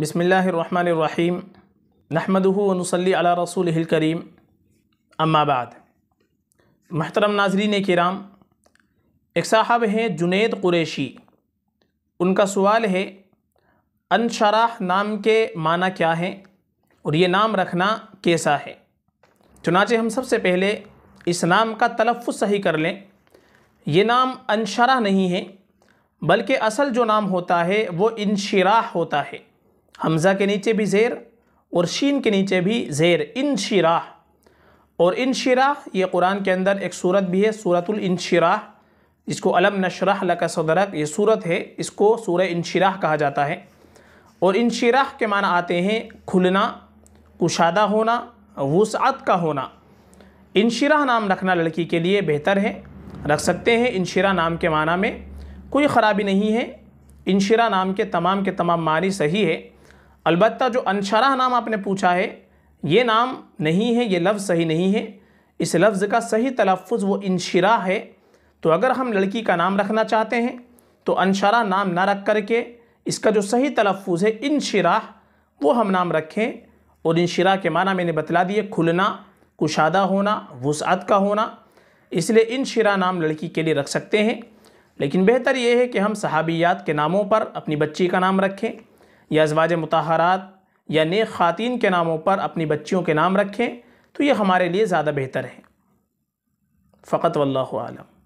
बसमीम नहमदनसली अला रसूल करीम अम्माबाद महतरम नाजरीन कराम एक साहब हैं जुनेद कुरैशी उनका सवाल है अनशराह नाम के माना क्या है और ये नाम रखना कैसा है चुनाचे हम सबसे पहले इस नाम का तलफ़ सही कर लें ये नाम अनशराह नहीं है बल्कि असल जो नाम होता है वो इनशराह होता है हमज़ा के नीचे भी ज़ेर और शीन के नीचे भी ज़ेर इन शराह और इन शराह ये कुरान के अंदर एक सूरत भी है सूरतुल शराह जिसको अलम नशरा लक सदरक ये सूरत है इसको इन शराह कहा जाता है और इन शराह के माना आते हैं खुलना कुशादा होना वसात का होना शराह नाम रखना लड़की के लिए बेहतर है रख सकते हैं इन शराह नाम के माना में कोई ख़राबी नहीं है इन शराह नाम के तमाम के तमाम मानी सही है अलबत्ता जो अनशरा नाम आपने पूछा है ये नाम नहीं है ये लफ्ज़ सही नहीं है इस लफ्ज़ का सही तलफ़ वो इनशरा है तो अगर हम लड़की का नाम रखना चाहते हैं तो अनशरा नाम ना रख कर के इसका जो सही तलफ़ है इनशरा वो हम नाम रखें और इनशरा के माना मैंने बतला दिए खुलना कुशादा होना वसअत का होना इसलिए इनशरा नाम लड़की के लिए रख सकते हैं लेकिन बेहतर ये है कि हम सहाबियात के नामों पर अपनी बच्ची का नाम रखें या अजवाज मतहरात या नेक ख़ातिन के नामों पर अपनी बच्चियों के नाम रखें तो ये हमारे लिए ज़्यादा बेहतर है फ़कत वल्लम